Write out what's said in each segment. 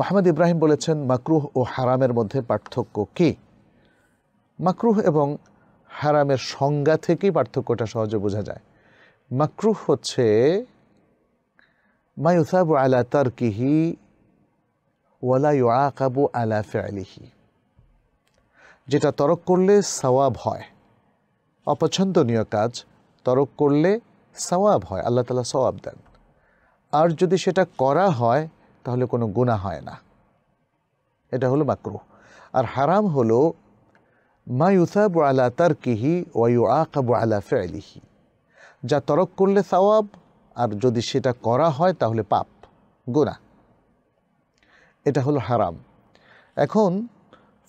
মাহমুদ ইব্রাহিম বলেছেন মাকরুহ ও হারামের মধ্যে পার্থক্য কি মাকরুহ এবং হারামের সংজ্ঞা থেকেই পার্থক্যটা সহজে বোঝা যায় মাকরুহ হচ্ছে মায়ুসাবু আলা তার কিহি ইউআকাবু আলা ফেয়ালিহি যেটা তরক করলে সওয়াব হয় অপছন্দনীয় কাজ তরক করলে সওয়াব হয় আল্লাহ তালা সওয়াব দেন আর যদি সেটা করা হয় তাহলে কোনো গুণা হয় না এটা হলো মাকরু আর হারাম হলো মা ইউসাবু আলা তারকিহি ওয়াইউ আকাবু আলা ফেলিহি যা তরক করলে সওয়াব আর যদি সেটা করা হয় তাহলে পাপ গুণা এটা হলো হারাম এখন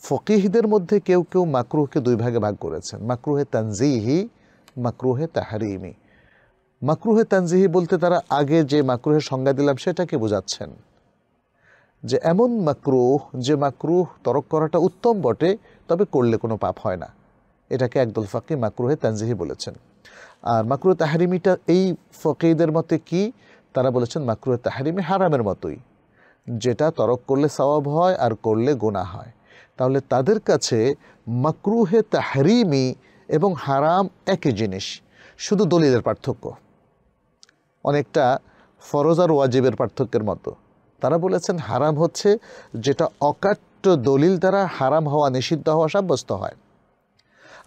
ফকিহদের মধ্যে কেউ কেউ মাকরুহকে দুই ভাগে ভাগ করেছেন মাকরুহে তানজিহি মাকরুহে তাহারিমি মাকরুহে তানজিহি বলতে তারা আগে যে মাকরুহের সংজ্ঞা দিলাম সেটাকে বোঝাচ্ছেন যে এমন মাকরুহ যে মাকরুহ তরক করাটা উত্তম বটে তবে করলে কোনো পাপ হয় না এটাকে একদল ফাঁকে মাকরুহে তানজিহি বলেছেন আর মাকরুহ তাহারিমিটা এই ফকিদের মতে কি তারা বলেছেন মাকরুহ তাহারিমি হারামের মতোই যেটা তরক করলে স্বভাব হয় আর করলে গোনা হয় তাহলে তাদের কাছে মাকরুহে তাহারিমি এবং হারাম একই জিনিস শুধু দলিলের পার্থক্য অনেকটা ফরজ আর ওয়াজিবের পার্থক্যের মতো তারা বলেছেন হারাম হচ্ছে যেটা অকাট্য দলিল দ্বারা হারাম হওয়া নিষিদ্ধ হওয়া সাব্যস্ত হয়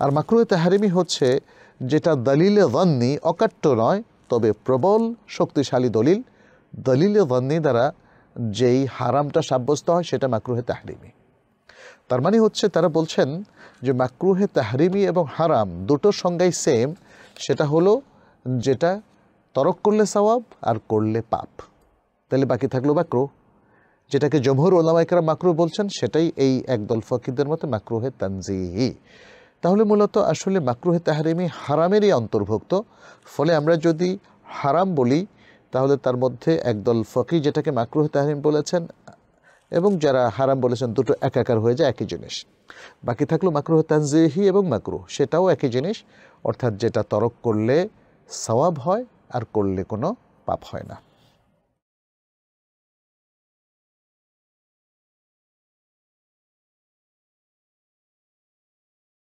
আর মাকরুয়ে তাহারিমি হচ্ছে যেটা দলিলে বন্নি অকাট্য নয় তবে প্রবল শক্তিশালী দলিল দলিলে দন্নি দ্বারা যেই হারামটা সাব্যস্ত হয় সেটা মাকরুহে তাহারিমি তার মানে হচ্ছে তারা বলছেন যে মাকরুহে তাহারিমি এবং হারাম দুটোর সংজ্ঞাই সেম সেটা হলো যেটা তরক করলে সওয়াব আর করলে পাপ তাহলে বাকি থাকলো মাকরু যেটাকে জমহর ওলামাইকার মাকরু বলছেন সেটাই এই একদল ফকিরদের মতো মাকরুহে তানজিহি তাহলে মূলত আসলে মাকরুহে তাহারিমি হারামেরই অন্তর্ভুক্ত ফলে আমরা যদি হারাম বলি তাহলে তার মধ্যে একদল ফকি যেটাকে মাকরুহ তাহারিম বলেছেন এবং যারা হারাম বলেছেন দুটো একাকার হয়ে যায় একই জিনিস বাকি থাকলো মাকরুহ তানজিহি এবং মাকরুহ সেটাও একই জিনিস অর্থাৎ যেটা তরক করলে সওয়াব হয় আর করলে কোনো পাপ হয় না